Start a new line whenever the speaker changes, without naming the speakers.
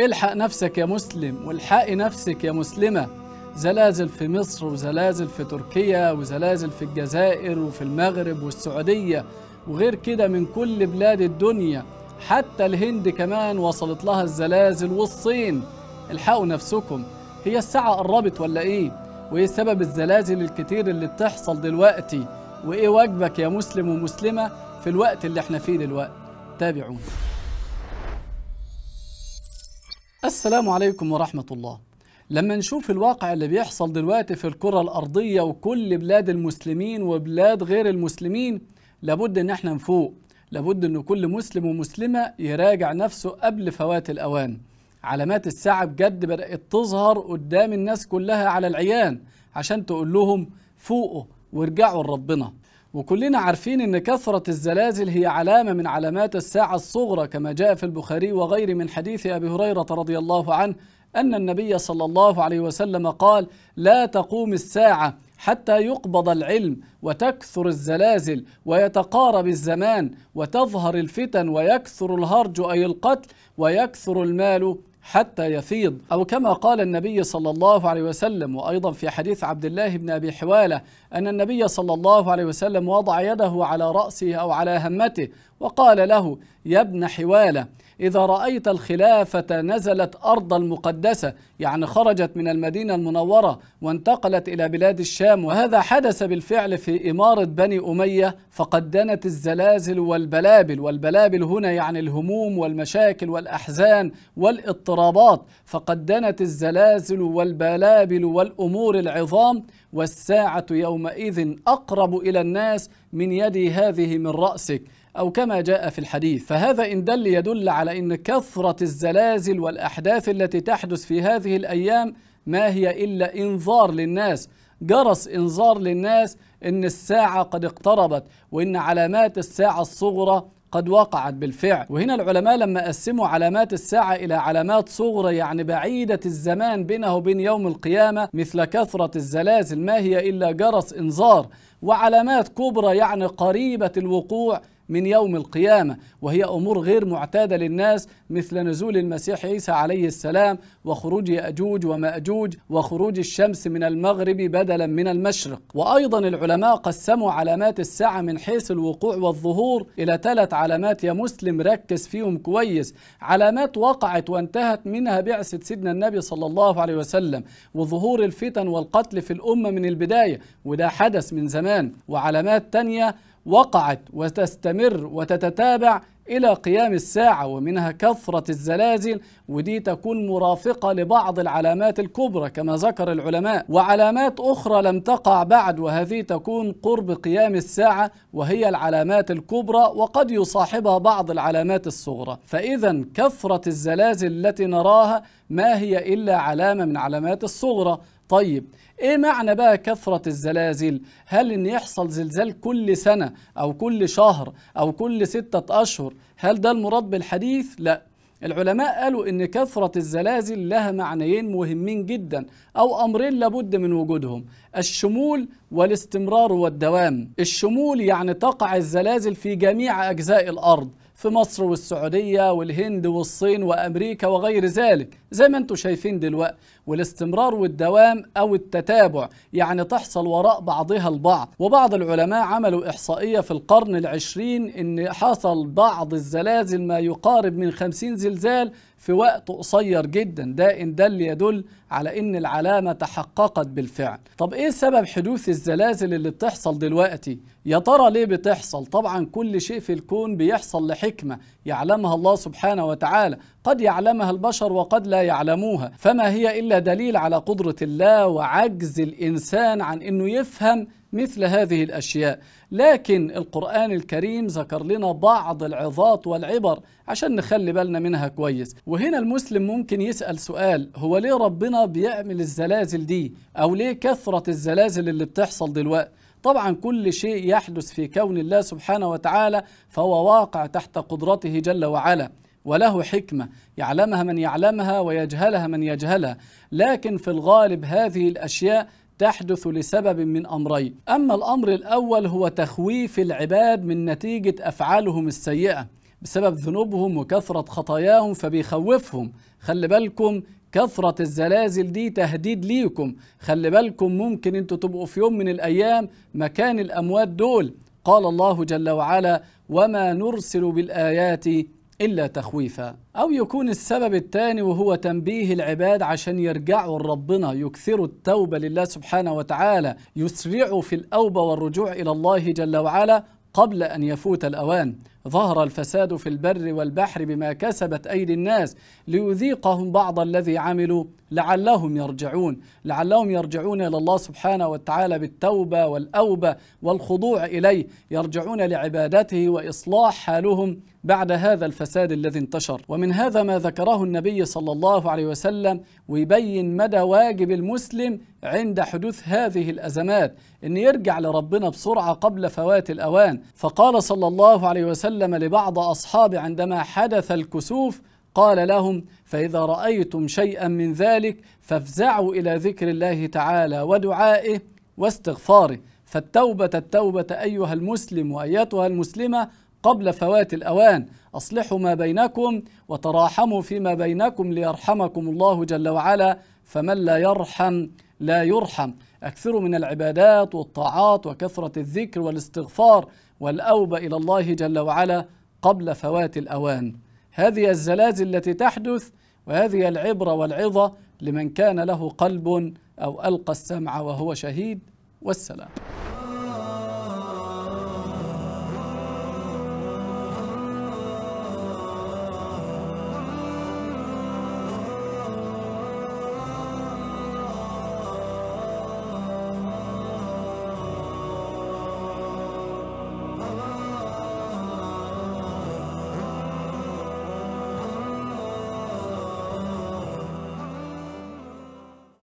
الحق نفسك يا مسلم والحقي نفسك يا مسلمة زلازل في مصر وزلازل في تركيا وزلازل في الجزائر وفي المغرب والسعودية وغير كده من كل بلاد الدنيا حتى الهند كمان وصلت لها الزلازل والصين الحقوا نفسكم هي الساعة قربت ولا ايه وايه سبب الزلازل الكتير اللي بتحصل دلوقتي وايه واجبك يا مسلم ومسلمة في الوقت اللي احنا فيه دلوقتي تابعونا السلام عليكم ورحمة الله لما نشوف الواقع اللي بيحصل دلوقتي في الكرة الأرضية وكل بلاد المسلمين وبلاد غير المسلمين لابد إن احنا نفوق لابد إن كل مسلم ومسلمة يراجع نفسه قبل فوات الأوان علامات الساعة بجد بدأت تظهر قدام الناس كلها على العيان عشان تقول لهم فوقوا وارجعوا لربنا وكلنا عارفين ان كثرة الزلازل هي علامة من علامات الساعة الصغرى كما جاء في البخاري وغير من حديث أبي هريرة رضي الله عنه أن النبي صلى الله عليه وسلم قال لا تقوم الساعة حتى يقبض العلم وتكثر الزلازل ويتقارب الزمان وتظهر الفتن ويكثر الهرج أي القتل ويكثر المال حتى يفيض أو كما قال النبي صلى الله عليه وسلم وأيضا في حديث عبد الله بن أبي حوالة أن النبي صلى الله عليه وسلم وضع يده على رأسه أو على همته وقال له يا ابن حوالة إذا رأيت الخلافة نزلت أرض المقدسة يعني خرجت من المدينة المنورة وانتقلت إلى بلاد الشام وهذا حدث بالفعل في إمارة بني أمية فقد دنت الزلازل والبلابل والبلابل هنا يعني الهموم والمشاكل والأحزان والاضطرابات فقد دنت الزلازل والبلابل والأمور العظام والساعة يومئذ أقرب إلى الناس من يدي هذه من رأسك أو كما جاء في الحديث فهذا إن دل يدل على أن كثرة الزلازل والأحداث التي تحدث في هذه الأيام ما هي إلا إنذار للناس جرس إنذار للناس أن الساعة قد اقتربت وأن علامات الساعة الصغرى قد وقعت بالفعل وهنا العلماء لما قسموا علامات الساعة إلى علامات صغرى يعني بعيدة الزمان بينه وبين يوم القيامة مثل كثرة الزلازل ما هي إلا جرس إنذار وعلامات كبرى يعني قريبة الوقوع من يوم القيامة وهي أمور غير معتادة للناس مثل نزول المسيح عيسى عليه السلام وخروج يأجوج ومأجوج وخروج الشمس من المغرب بدلا من المشرق وأيضا العلماء قسموا علامات الساعة من حيث الوقوع والظهور إلى ثلاث علامات يا مسلم ركز فيهم كويس علامات وقعت وانتهت منها بعثة سيدنا النبي صلى الله عليه وسلم وظهور الفتن والقتل في الأمة من البداية وده حدث من زمان وعلامات تانية وقعت وتستمر وتتتابع إلى قيام الساعة ومنها كثرة الزلازل ودي تكون مرافقة لبعض العلامات الكبرى كما ذكر العلماء وعلامات أخرى لم تقع بعد وهذه تكون قرب قيام الساعة وهي العلامات الكبرى وقد يصاحبها بعض العلامات الصغرى فإذا كثرة الزلازل التي نراها ما هي إلا علامة من علامات الصغرى طيب ايه معنى بقى كثرة الزلازل هل ان يحصل زلزال كل سنة او كل شهر او كل ستة اشهر هل ده المراد بالحديث لا العلماء قالوا ان كثرة الزلازل لها معنيين مهمين جدا او امرين لابد من وجودهم الشمول والاستمرار والدوام الشمول يعني تقع الزلازل في جميع اجزاء الارض في مصر والسعودية والهند والصين وأمريكا وغير ذلك زي ما انتم شايفين دلوقتي والاستمرار والدوام أو التتابع يعني تحصل وراء بعضها البعض وبعض العلماء عملوا إحصائية في القرن العشرين إن حصل بعض الزلازل ما يقارب من خمسين زلزال في وقت قصير جدا ده إن دل يدل على إن العلامة تحققت بالفعل طب إيه سبب حدوث الزلازل اللي بتحصل دلوقتي يا ترى ليه بتحصل طبعا كل شيء في الكون بيحصل لحكمة حكمة يعلمها الله سبحانه وتعالى قد يعلمها البشر وقد لا يعلموها فما هي إلا دليل على قدرة الله وعجز الإنسان عن أنه يفهم مثل هذه الأشياء لكن القرآن الكريم ذكر لنا بعض العظات والعبر عشان نخلي بالنا منها كويس وهنا المسلم ممكن يسأل سؤال هو ليه ربنا بيعمل الزلازل دي أو ليه كثرة الزلازل اللي بتحصل دلوقتي طبعا كل شيء يحدث في كون الله سبحانه وتعالى فهو واقع تحت قدرته جل وعلا وله حكمة يعلمها من يعلمها ويجهلها من يجهلها لكن في الغالب هذه الأشياء تحدث لسبب من أمرين أما الأمر الأول هو تخويف العباد من نتيجة أفعالهم السيئة بسبب ذنوبهم وكثرة خطاياهم فبيخوفهم خلي بالكم كثرة الزلازل دي تهديد ليكم خلي بالكم ممكن انتوا تبقوا في يوم من الأيام مكان الأموات دول قال الله جل وعلا وما نرسل بالآيات إلا تخويفا أو يكون السبب الثاني وهو تنبيه العباد عشان يرجعوا لربنا يكثروا التوبة لله سبحانه وتعالى يسرعوا في الأوبة والرجوع إلى الله جل وعلا قبل أن يفوت الأوان ظهر الفساد في البر والبحر بما كسبت أيدي الناس ليذيقهم بعض الذي عملوا لعلهم يرجعون لعلهم يرجعون إلى الله سبحانه وتعالى بالتوبة والأوبة والخضوع إليه يرجعون لعبادته وإصلاح حالهم بعد هذا الفساد الذي انتشر ومن هذا ما ذكره النبي صلى الله عليه وسلم ويبين مدى واجب المسلم عند حدوث هذه الأزمات أن يرجع لربنا بسرعة قبل فوات الأوان فقال صلى الله عليه وسلم وسلم لبعض أصحابه عندما حدث الكسوف قال لهم فإذا رأيتم شيئا من ذلك فافزعوا إلى ذكر الله تعالى ودعائه واستغفاره فالتوبة التوبة أيها المسلم وأيتها المسلمة قبل فوات الأوان أصلحوا ما بينكم وتراحموا فيما بينكم ليرحمكم الله جل وعلا فمن لا يرحم لا يرحم أكثروا من العبادات والطاعات وكثرة الذكر والاستغفار والأوبة إلى الله جل وعلا قبل فوات الأوان هذه الزلازل التي تحدث وهذه العبرة والعظة لمن كان له قلب أو ألقى السمع وهو شهيد والسلام